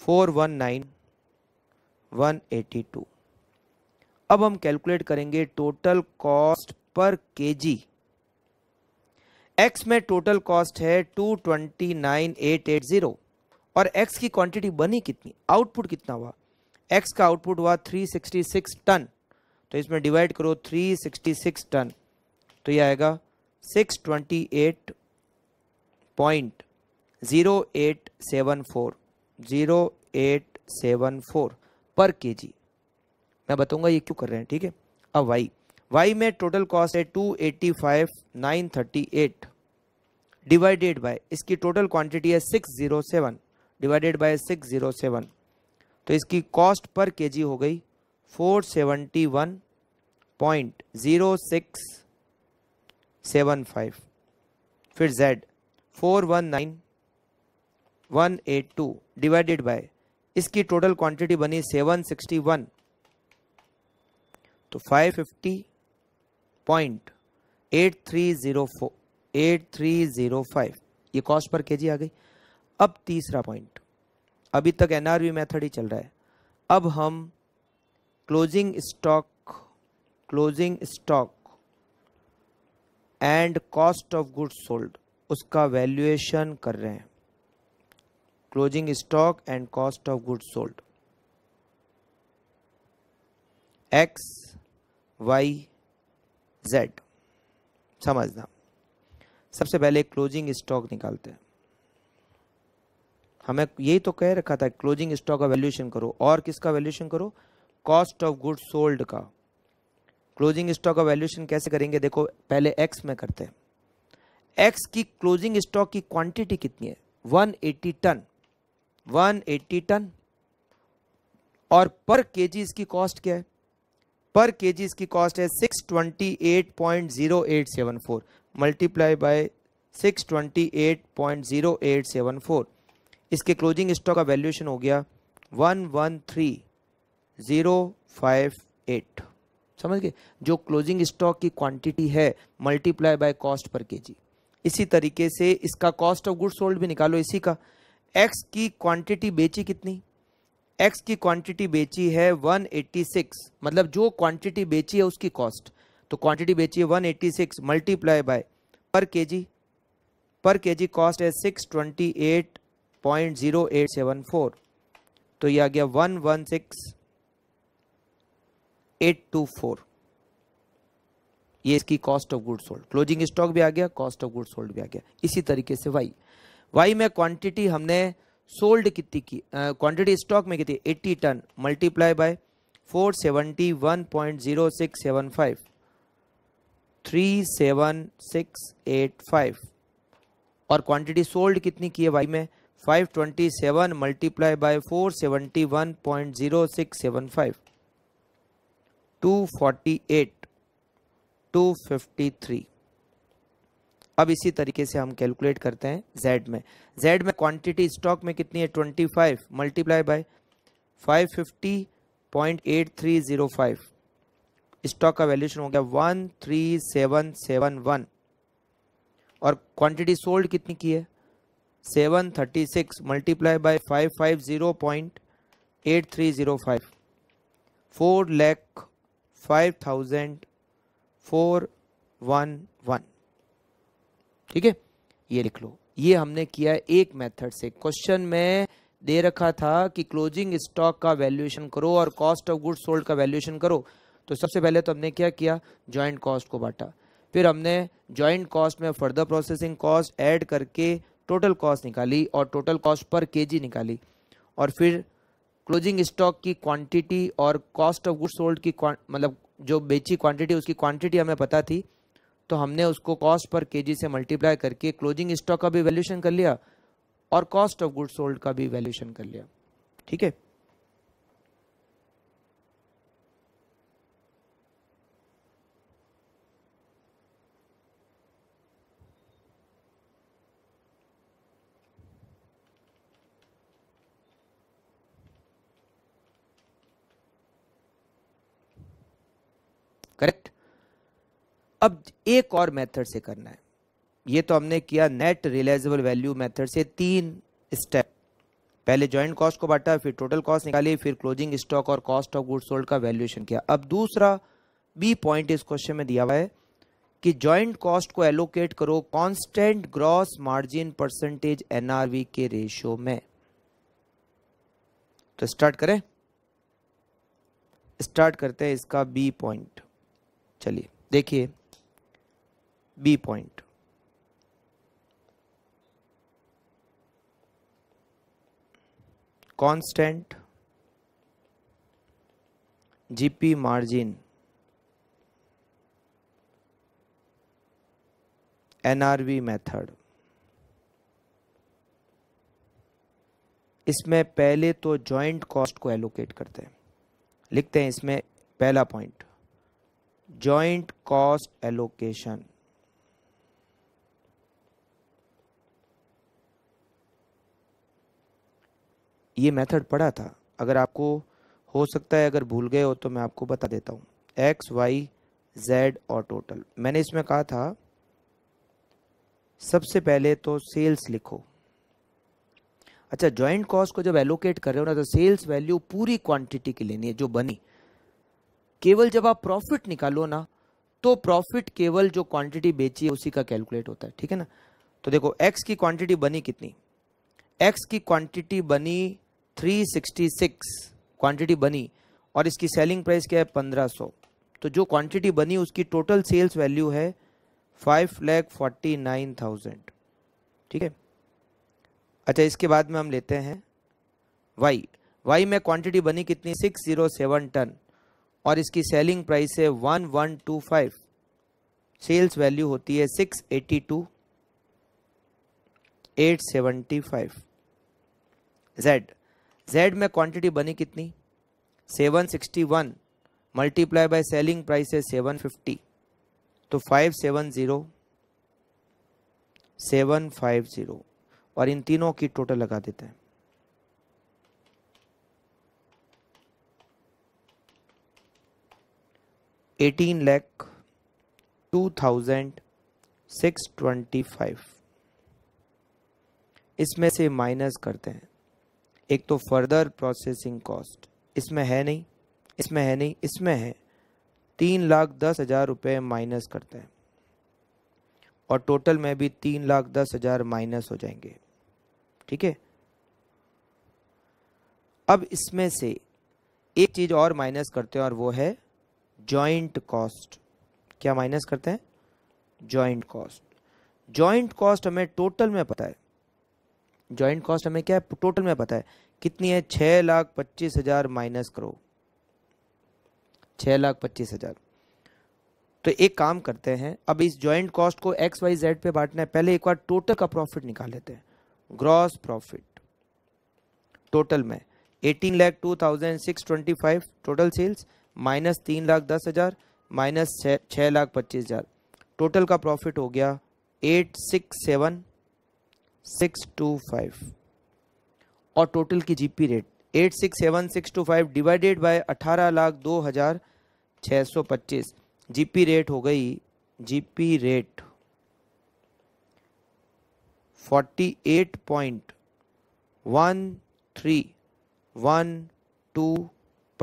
four one nine one eighty two अब हम कैलकुलेट करेंगे total cost per KG X में टोटल कॉस्ट है two twenty nine eight eight zero और X की क्वांटिटी बनी कितनी आउटपुट कितना हुआ एक्स का आउटपुट हुआ थ्री सिक्सटी सिक्स टन तो इसमें डिवाइड करो थ्री सिक्सटी सिक्स टन तो ये आएगा six twenty eight eight eight point zero zero seven four seven four per K जी मैं बताऊंगा ये क्यों कर रहे हैं ठीक है अब वाई वाई में टोटल कॉस्ट है two eighty five nine thirty eight divided by इसकी टोटल क्वांटिटी है six zero seven divided by six zero seven तो इसकी कॉस्ट पर जी हो गई four seventy one point zero six seven five फिर Z four one nine one eight two divided by इसकी total quantity बनी seven sixty one तो five fifty point eight three zero four eight three zero five ये cost per KG आ गई अब तीसरा point अभी तक एनआरवी मेथड ही चल रहा है अब हम closing stock closing stock and cost of goods sold उसका वैल्यूएशन कर रहे हैं closing stock and cost of goods sold X Y Z समझना सबसे पहले क्लोजिंग स्टॉक निकालते हैं हमें यही तो कह रखा था क्लोजिंग स्टॉक का वैल्यूएशन करो और किसका वैल्यूएशन करो कॉस्ट ऑफ गुड्स सोल्ड का क्लोजिंग स्टॉक का वैल्यूएशन कैसे करेंगे देखो पहले एक्स में करते हैं एक्स की क्लोजिंग स्टॉक की क्वांटिटी कितनी है 180 टन 180 टन और पर जी इसकी कॉस्ट क्या है पर जी इसकी कॉस्ट है 628.0874 मल्टीप्लाई बाय 628.0874 इसके क्लोजिंग स्टॉक का वैल्यूएशन हो गया 113058 समझ गए जो क्लोजिंग स्टॉक की क्वांटिटी है multiply by cost per K जी इसी तरीके से इसका कॉस्ट ऑफ गुड्स सोल्ड भी निकालो इसी का एक्स की क्वांटिटी बेची कितनी एक्स की क्वांटिटी बेची है 186 मतलब जो क्वांटिटी बेची है उसकी कॉस्ट तो क्वांटिटी बेची है 186 एट्टी सिक्स मल्टीप्लाई बाय पर के पर के कॉस्ट है 628.0874 तो ये आ गया 116 एट टू फोर ये इसकी cost of good sold closing stock भी आ गया कॉस्ट ऑफ गुड सोल्ड भी आ गया इसी तरीके से वाई वाई में क्वांटिटी हमने सोल्ड कितनी की क्वांटिटी स्टॉक में कितनी 80 टन मल्टीप्लाई बाय 471.0675 37685 और क्वांटिटी सोल्ड कितनी की है वाई में 527 multiply by five two two forty eight fifty three अब इसी तरीके से हम कैलकुलेट करते हैं Z में Z में क्वांटिटी स्टॉक में कितनी है twenty five multiply by five fifty point eight three zero five stock का वैल्यूशन हो गया one three seven seven one और क्वांटिटी सोल्ड कितनी की है seven thirty six multiply by five five zero point eight three zero five four lakh five thousand four one one ठीक है ये लिख लो ये हमने किया एक मेथड से क्वेश्चन में दे रखा था कि क्लोजिंग स्टॉक का वैल्यूएशन करो और कॉस्ट ऑफ गुड्स सोल्ड का वैल्यूएशन करो तो सबसे पहले तो हमने क्या किया जॉइंट कॉस्ट को बांटा फिर हमने जॉइंट कॉस्ट में फर्दर प्रोसेसिंग कॉस्ट ऐड करके टोटल कॉस्ट निकाली और टोटल कॉस्ट पर केजी निकाली और फिर क्लोजिंग स्टॉक की क्वांटिटी और कॉस्ट ऑफ गुड्स सोल्ड की मतलब जो बेची क्वांटिटी उसकी क्वांटिटी हमें पता थी तो हमने उसको कॉस्ट पर केजी से मल्टीप्लाई करके क्लोजिंग स्टॉक का भी वैल्यूशन कर लिया और कॉस्ट ऑफ गुड्स सोल्ड का भी वैल्यूशन कर लिया ठीक है करेक्ट अब एक और मेथड से करना है ये तो हमने किया नेट रिलाइजेबल वैल्यू मेथड से तीन स्टेप पहले जॉइंट कॉस्ट को बांटा फिर टोटल कॉस्ट निकाली फिर क्लोजिंग स्टॉक और कॉस्ट ऑफ गुड सोल्ड का वैल्यूएशन किया अब दूसरा बी पॉइंट इस क्वेश्चन में दिया हुआ है कि जॉइंट कॉस्ट को एलोकेट करो constant gross margin percentage NRV के रेशियो में तो स्टार्ट करें स्टार्ट करते हैं इसका बी पॉइंट चलिए देखिए B point constant GP margin NRV method इसमें पहले तो जॉइंट कॉस्ट को एलोकेट करते हैं लिखते हैं इसमें पहला पॉइंट joint cost allocation ये मेथड पढ़ा था अगर आपको हो सकता है अगर भूल गए हो तो मैं आपको बता देता हूँ एक्स वाई जेड और टोटल मैंने इसमें कहा था सबसे पहले तो सेल्स लिखो अच्छा जॉइंट कॉस्ट को जब एलोकेट कर रहे हो ना तो सेल्स वैल्यू पूरी क्वांटिटी की लेनी है जो बनी केवल जब आप प्रॉफिट निकालो ना तो प्रॉफिट केवल जो क्वांटिटी बेची है उसी का कैलकुलेट होता है ठीक है ना तो देखो एक्स की क्वांटिटी बनी कितनी एक्स की क्वांटिटी बनी 366 क्वांटिटी बनी और इसकी सेलिंग प्राइस क्या है 1500 तो जो क्वांटिटी बनी उसकी टोटल सेल्स वैल्यू है five lakh forty nine thousand ठीक है अच्छा इसके बाद में हम लेते हैं वाई वाई में क्वांटिटी बनी कितनी सिक्स जीरो सेवन टन और इसकी सेलिंग प्राइस है one one two five sales value होती है six eighty two eight seventy five Z Z में क्वांटिटी बनी कितनी seven sixty one multiply by selling price है सेवन फिफ्टी तो five seven zero seven five zero और इन तीनों की टोटल लगा देते हैं eighteen lakh two thousand six twenty five इसमें से माइनस करते हैं एक तो फर्दर प्रोसेसिंग कॉस्ट इसमें है नहीं इसमें है नहीं इसमें है तीन लाख दस हज़ार रुपये माइनस करते हैं और टोटल में भी तीन लाख दस हज़ार माइनस हो जाएंगे ठीक है अब इसमें से एक चीज़ और माइनस करते हैं और वो है जॉइंट कॉस्ट क्या माइनस करते हैं जॉइंट कॉस्ट जॉइंट कॉस्ट हमें टोटल में पता है जॉइंट कॉस्ट हमें क्या है टोटल में पता है कितनी है छः लाख पच्चीस हजार माइनस करो छः लाख पच्चीस हजार तो एक काम करते हैं अब इस जॉइंट कॉस्ट को एक्स वाई जेड पे बांटना है पहले एक बार टोटल का प्रॉफिट निकाल लेते हैं ग्रॉस प्रॉफिट टोटल में eighteen lakh two thousand six twenty five total sales minus तीन लाख दस हज़ार माइनस छः लाख पच्चीस हज़ार टोटल का प्रॉफिट हो गया eight six seven six two five और टोटल की GP rate eight six seven six two five divided by अठारह लाख दो हज़ार छः सौ पच्चीस जीपी रेट हो गई GP rate forty eight point one three one two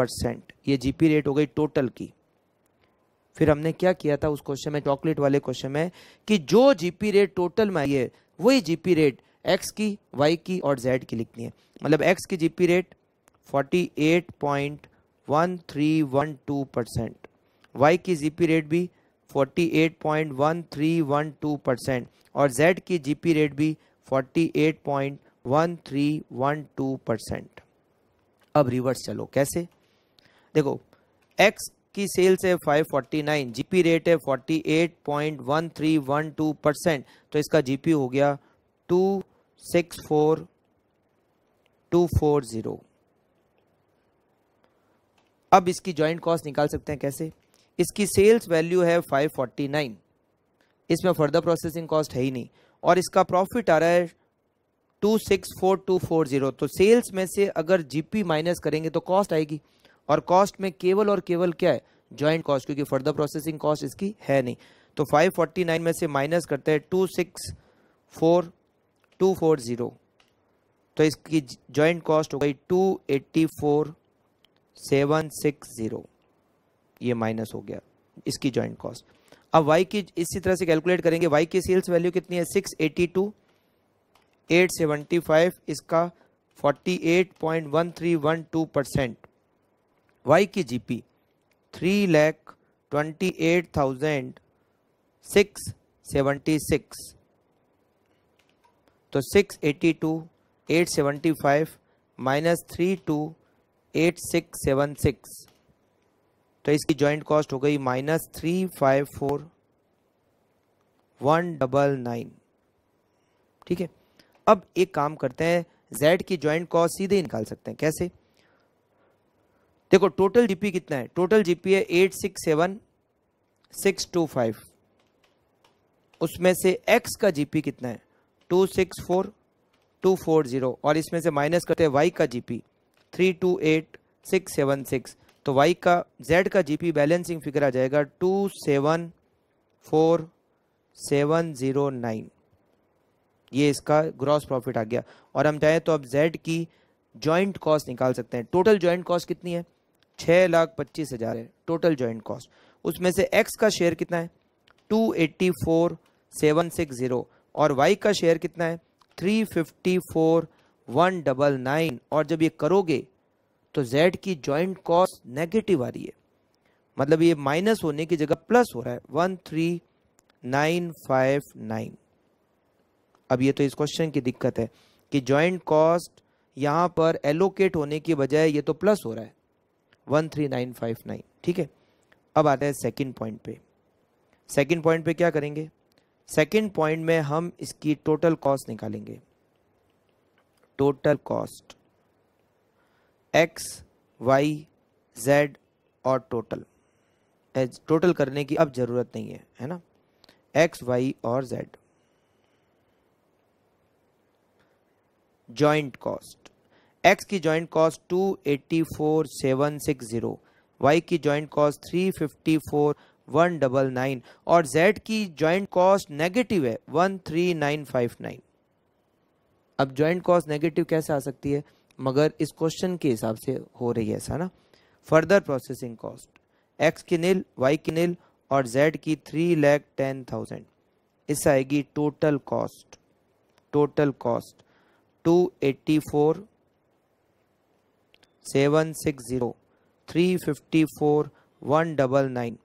percent ये जीपी रेट हो गई टोटल की फिर हमने क्या किया था उस क्वेश्चन में चॉकलेट वाले क्वेश्चन में कि जो जीपी रेट टोटल में आई है वही जीपी रेट एक्स की वाई की और जेड की लिखनी है मतलब एक्स की जीपी रेट 48.1312 परसेंट वाई की जीपी रेट भी 48.1312 परसेंट और जेड की जीपी रेट भी 48.1312 परसेंट अब रिवर्स चलो कैसे देखो एक्स की सेल्स है 549 जीपी रेट है 48.1312 परसेंट तो इसका पी हो गया 264240 अब इसकी जॉइंट कॉस्ट निकाल सकते हैं कैसे इसकी सेल्स वैल्यू है 549 इसमें फर्दर प्रोसेसिंग कॉस्ट है ही नहीं और इसका प्रॉफिट आ रहा है 264240 तो सेल्स में से अगर जीपी माइनस करेंगे तो कॉस्ट आएगी और कॉस्ट में केवल और केवल क्या है ज्वाइंट कॉस्ट क्योंकि फर्दर प्रोसेसिंग कॉस्ट इसकी है नहीं तो 549 में से माइनस करते हैं two six four two four zero तो इसकी ज्वाइंट कॉस्ट हो गई two eighty four seven six zero ये माइनस हो गया इसकी ज्वाइंट कॉस्ट अब वाई की इसी तरह से कैलकुलेट करेंगे वाई की सेल्स वैल्यू कितनी है six eighty two eight seventy five इसका forty eight point one three one two percent Y की G P three lakh twenty eight thousand six seventy six तो six eighty two eight seventy five minus three two eight six seven six तो इसकी joint cost हो गई minus three five four one double nine ठीक है अब एक काम करते हैं जेड की जॉइंट कॉस्ट सीधे निकाल सकते हैं कैसे देखो टोटल जीपी कितना है टोटल जीपी है eight six seven six two five उसमें से एक्स का जीपी कितना है two six four two four zero और इसमें से माइनस करते हैं वाई का GP three two eight six seven six तो वाई का जेड का जीपी बैलेंसिंग फिगर आ जाएगा two seven four seven zero nine ये इसका ग्रॉस प्रॉफिट आ गया और हम चाहें तो अब जेड की जॉइंट कॉस्ट निकाल सकते हैं टोटल जॉइंट कॉस्ट कितनी है छः लाख पच्चीस हज़ार है टोटल जॉइंट कॉस्ट उसमें से एक्स का शेयर कितना है two eighty four seven six zero और वाई का शेयर कितना है three fifty four one double nine और जब ये करोगे तो जेड की जॉइंट कॉस्ट नेगेटिव आ रही है मतलब ये माइनस होने की जगह प्लस हो रहा है one three nine five nine अब ये तो इस क्वेश्चन की दिक्कत है कि जॉइंट कॉस्ट यहाँ पर एलोकेट होने की बजाय ये तो प्लस हो रहा है one three nine five nine ठीक है अब आते हैं सेकंड पॉइंट पे सेकंड पॉइंट पे क्या करेंगे सेकंड पॉइंट में हम इसकी टोटल कॉस्ट निकालेंगे total cost X Y Z और टोटल टोटल करने की अब ज़रूरत नहीं है है ना एक्स वाई और जेड जॉइंट कॉस्ट एक्स की joint cost two eighty four seven six zero Y की joint cost three fifty four one double nine और जेड की जॉइंट कॉस्ट नेगेटिव है one three nine five nine अब joint cost negative कैसे आ सकती है मगर इस क्वेश्चन के हिसाब से हो रही है ऐसा ना फर्दर प्रोसेसिंग कॉस्ट एक्स की नील वाई की नील और जेड की थ्री लैख टेन थाउजेंड इससे आएगी total cost total cost two eighty four seven six zero three fifty four one double nine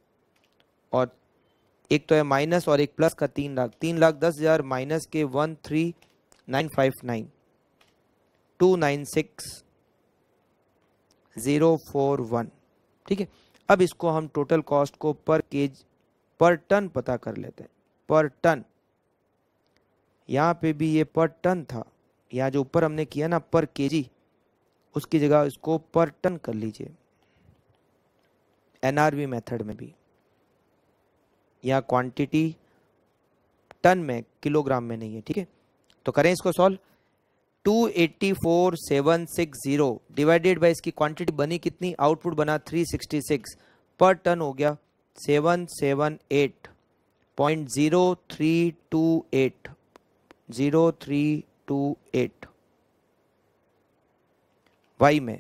और एक तो है माइनस और एक प्लस का तीन लाख तीन लाख दस हज़ार माइनस के one three nine five nine two nine six zero four one ठीक है अब इसको हम टोटल कॉस्ट को पर केज पर टन पता कर लेते हैं पर टन यहाँ पे भी ये पर टन था यहाँ जो ऊपर हमने किया ना पर केजी उसकी जगह इसको पर टन कर लीजिए एनआरवी मेथड में भी या क्वांटिटी टन में किलोग्राम में नहीं है ठीक है तो करें इसको सॉल्व 284760 डिवाइडेड बाय इसकी क्वांटिटी बनी कितनी आउटपुट बना 366 पर टन हो गया 778.0328 0328 वाई में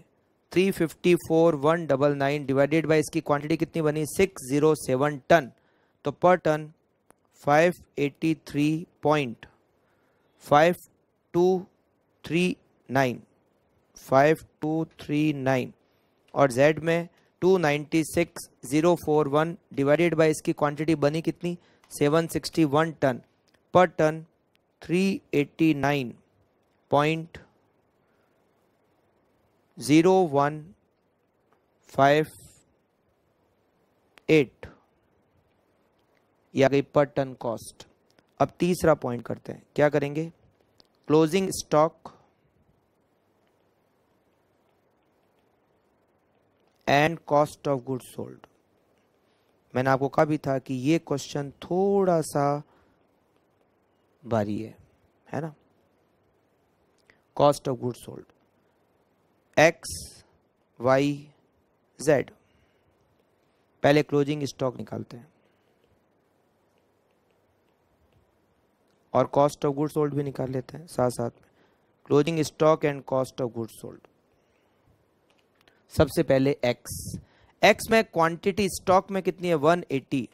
three fifty four one double nine divided by इसकी क्वांटिटी कितनी बनी सिक्स ज़ीरो सेवन टन तो per ton five eighty three point five two three nine five two three nine और जेड में two ninety six zero four one divided by इसकी quantity बनी कितनी seven sixty one ton per ton three eighty nine point zero one five eight या गई पर ton cost अब तीसरा पॉइंट करते हैं क्या करेंगे closing stock and cost of good sold मैंने आपको कहा भी था कि ये क्वेश्चन थोड़ा सा भारी है है ना cost of good sold X Y Z पहले क्लोजिंग स्टॉक निकालते हैं और कॉस्ट ऑफ गुड सोल्ड भी निकाल लेते हैं साथ साथ में closing stock and cost of good sold सबसे पहले एक्स एक्स में क्वांटिटी स्टॉक में कितनी है 180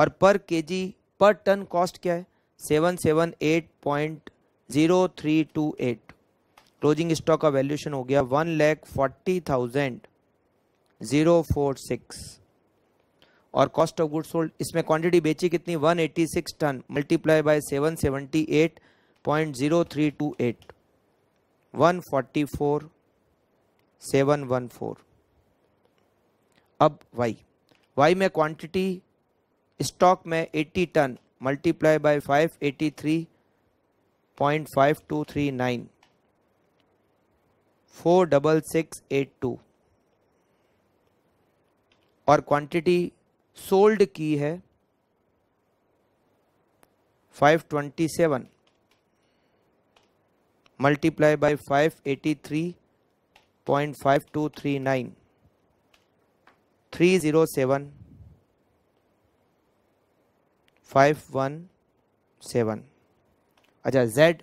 और पर केजी पर टन कॉस्ट क्या है seven seven eight point zero three two eight closing stock का वैल्यूशन हो गया one lakh forty thousand zero four six और कॉस्ट ऑफ गुड सोल्ड इसमें क्वांटिटी बेची कितनी one eighty six ton multiply by seven seventy eight point zero three two eight one forty four seven one four अब Y Y में quantity stock में eighty ton multiply by five eighty three point five two three nine four double six eight two और quantity sold की है five twenty seven multiply by five eighty three point five two three nine three zero seven five one seven अच्छा Z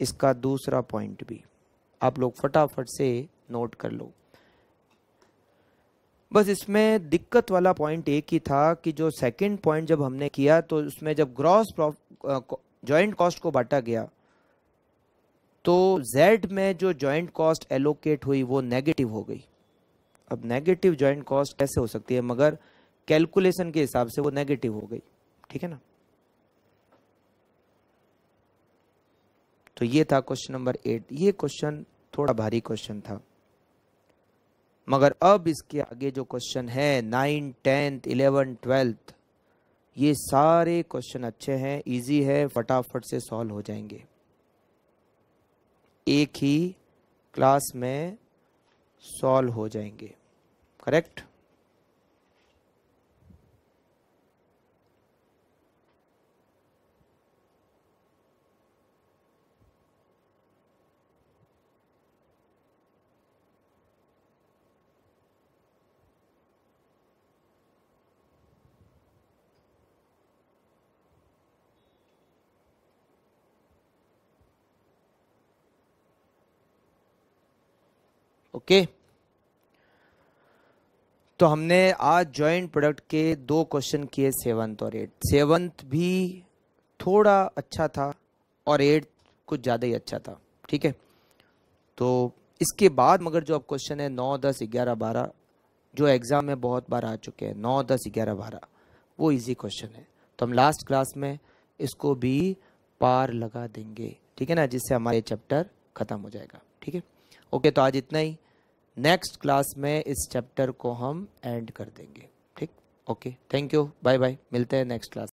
इसका दूसरा point भी आप लोग फटाफट से नोट कर लो बस इसमें दिक्कत वाला पॉइंट एक ही था कि जो सेकंड पॉइंट जब हमने किया तो उसमें जब ग्रॉस जॉइंट कॉस्ट को बांटा गया तो जेड में जो जॉइंट कॉस्ट एलोकेट हुई वो नेगेटिव हो गई अब नेगेटिव जॉइंट कॉस्ट कैसे हो सकती है मगर कैलकुलेशन के हिसाब से वो नेगेटिव हो गई ठीक है ना तो ये था क्वेश्चन नंबर एट ये क्वेश्चन थोड़ा भारी क्वेश्चन था मगर अब इसके आगे जो क्वेश्चन है नाइन टेंथ इलेवन ट्वेल्थ ये सारे क्वेश्चन अच्छे हैं इजी है फटाफट से सॉल्व हो जाएंगे एक ही क्लास में सॉल्व हो जाएंगे करेक्ट ओके तो हमने आज जॉइंट प्रोडक्ट के दो क्वेश्चन किए सेवंथ और एट सेवंथ भी थोड़ा अच्छा था और एट्थ कुछ ज़्यादा ही अच्छा था ठीक है तो इसके बाद मगर जो अब क्वेश्चन है नौ दस ग्यारह बारह जो एग्ज़ाम में बहुत बार आ चुके हैं नौ दस ग्यारह बारह वो इजी क्वेश्चन है तो हम लास्ट क्लास में इसको भी पार लगा देंगे ठीक है ना जिससे हमारे चैप्टर ख़त्म हो जाएगा ठीक है ओके तो आज इतना ही नेक्स्ट क्लास में इस चैप्टर को हम एंड कर देंगे ठीक okay thank you bye bye मिलते हैं नेक्स्ट क्लास